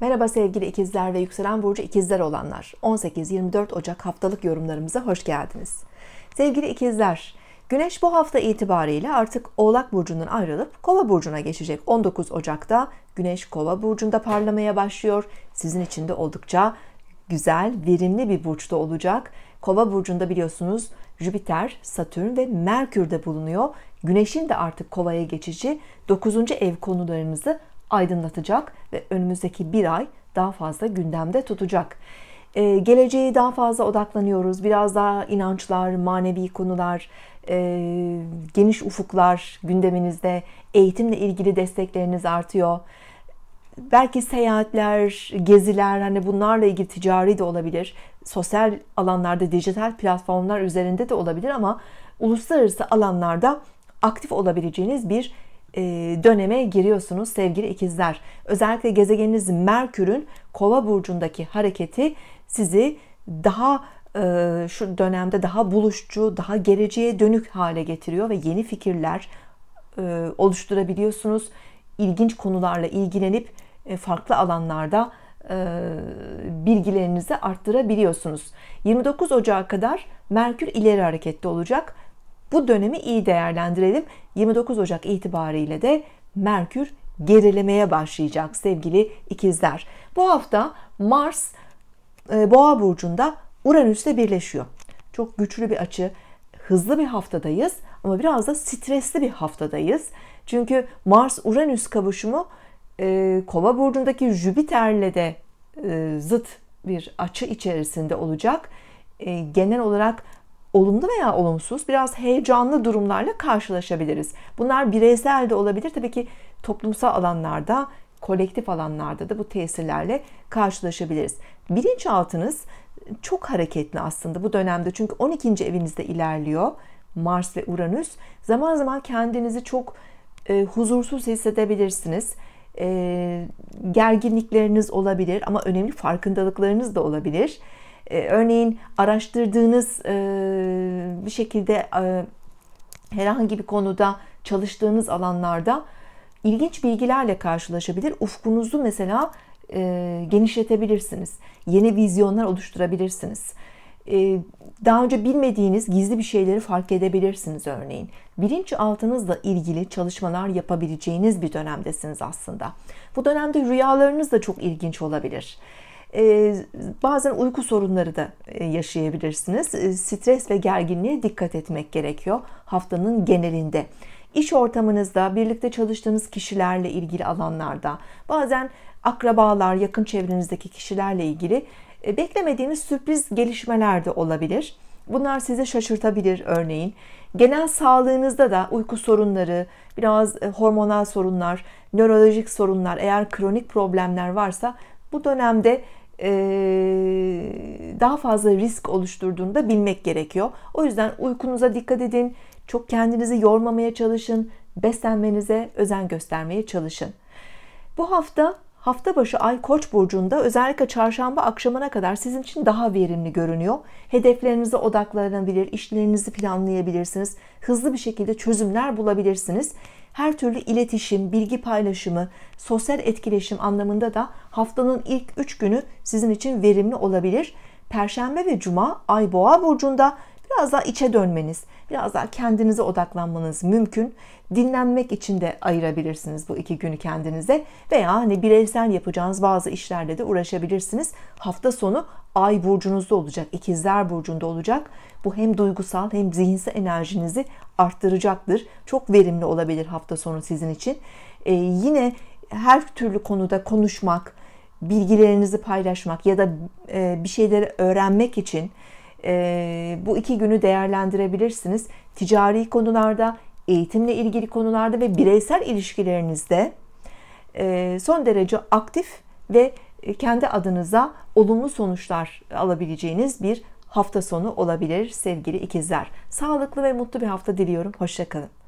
Merhaba sevgili ikizler ve yükselen burcu ikizler olanlar. 18-24 Ocak haftalık yorumlarımıza hoş geldiniz. Sevgili ikizler, Güneş bu hafta itibariyle artık Oğlak burcundan ayrılıp Kova burcuna geçecek. 19 Ocak'ta Güneş Kova burcunda parlamaya başlıyor. Sizin için de oldukça güzel, verimli bir burçta olacak. Kova burcunda biliyorsunuz Jüpiter, Satürn ve Merkür de bulunuyor. Güneşin de artık Kova'ya geçici 9. ev konularımızı aydınlatacak ve önümüzdeki bir ay daha fazla gündemde tutacak. Ee, geleceğe daha fazla odaklanıyoruz. Biraz daha inançlar, manevi konular, e, geniş ufuklar gündeminizde. Eğitimle ilgili destekleriniz artıyor. Belki seyahatler, geziler hani bunlarla ilgili ticari de olabilir. Sosyal alanlarda, dijital platformlar üzerinde de olabilir ama uluslararası alanlarda aktif olabileceğiniz bir e, döneme giriyorsunuz sevgili ikizler. Özellikle gezegeniniz Merkür'ün kova burcundaki hareketi sizi daha e, şu dönemde daha buluşçu, daha geleceğe dönük hale getiriyor ve yeni fikirler e, oluşturabiliyorsunuz. İlginç konularla ilgilenip farklı alanlarda bilgilerinizi arttırabiliyorsunuz. 29 Ocağı kadar Merkür ileri harekette olacak. Bu dönemi iyi değerlendirelim. 29 Ocak itibariyle de Merkür gerilemeye başlayacak sevgili ikizler. Bu hafta Mars e, Boğa burcunda Uranüs'te birleşiyor. Çok güçlü bir açı, hızlı bir haftadayız ama biraz da stresli bir haftadayız. Çünkü Mars-Uranüs kavuşumu e, Kova burcundaki Jüpiter'le de e, zıt bir açı içerisinde olacak. genel olarak olumlu veya olumsuz biraz heyecanlı durumlarla karşılaşabiliriz. Bunlar bireysel de olabilir. Tabii ki toplumsal alanlarda, kolektif alanlarda da bu tesirlerle karşılaşabiliriz. Bilinçaltınız çok hareketli aslında bu dönemde. Çünkü 12. evinizde ilerliyor Mars ve Uranüs. Zaman zaman kendinizi çok e, huzursuz hissedebilirsiniz. E, gerginlikleriniz olabilir ama önemli farkındalıklarınız da olabilir. Ee, örneğin araştırdığınız e, bir şekilde e, herhangi bir konuda çalıştığınız alanlarda ilginç bilgilerle karşılaşabilir. Ufkunuzu mesela e, genişletebilirsiniz. Yeni vizyonlar oluşturabilirsiniz. daha önce bilmediğiniz gizli bir şeyleri fark edebilirsiniz örneğin. Bilinçaltınızla ilgili çalışmalar yapabileceğiniz bir dönemdesiniz aslında. Bu dönemde rüyalarınız da çok ilginç olabilir. Ee, bazen uyku sorunları da e, yaşayabilirsiniz. Ee, stres ve gerginliğe dikkat etmek gerekiyor haftanın genelinde İş ortamınızda, birlikte çalıştığınız kişilerle ilgili alanlarda, bazen akrabalar, yakın çevrenizdeki kişilerle ilgili e, beklemediğiniz sürpriz gelişmeler de olabilir. Bunlar sizi şaşırtabilir örneğin. Genel sağlığınızda da uyku sorunları, biraz e, hormonal sorunlar, nörolojik sorunlar, eğer kronik problemler varsa bu dönemde daha fazla risk oluşturduğunu da bilmek gerekiyor. O yüzden uykunuza dikkat edin. Çok kendinizi yormamaya çalışın. Beslenmenize özen göstermeye çalışın. Bu hafta Hafta başı Ay Koç burcunda özellikle çarşamba akşamına kadar sizin için daha verimli görünüyor. Hedeflerinize odaklanabilir, işlerinizi planlayabilirsiniz. Hızlı bir şekilde çözümler bulabilirsiniz. Her türlü iletişim, bilgi paylaşımı, sosyal etkileşim anlamında da haftanın ilk 3 günü sizin için verimli olabilir. Perşembe ve Cuma Ay Boğa burcunda Biraz daha içe dönmeniz, biraz daha kendinize odaklanmanız mümkün. Dinlenmek için de ayırabilirsiniz bu iki günü kendinize veya hani bireysel yapacağınız bazı işlerle de uğraşabilirsiniz. Hafta sonu ay burcunuzda olacak, ikizler burcunda olacak. Bu hem duygusal hem zihinsel enerjinizi arttıracaktır. Çok verimli olabilir hafta sonu sizin için. Ee, yine her türlü konuda konuşmak, bilgilerinizi paylaşmak ya da e, bir şeyleri öğrenmek için ee, bu iki günü değerlendirebilirsiniz. Ticari konularda, eğitimle ilgili konularda ve bireysel ilişkilerinizde e, son derece aktif ve e, kendi adınıza olumlu sonuçlar alabileceğiniz bir hafta sonu olabilir sevgili ikizler. Sağlıklı ve mutlu bir hafta diliyorum. Hoşçakalın.